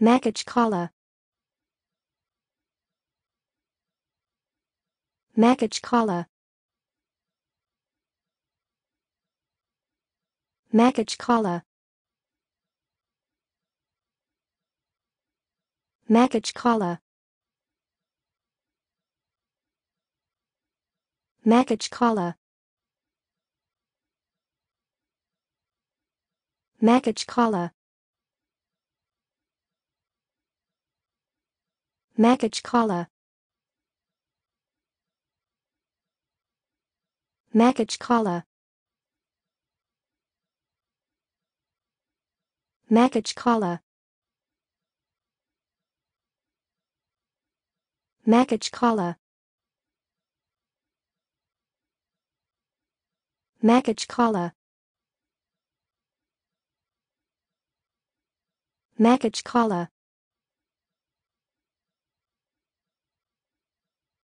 Makachkala Makachkala Makachkala Makachkala Makachkala Makachkala Makachkala Makachkala Makachkala Makachkala Makachkala Makachkala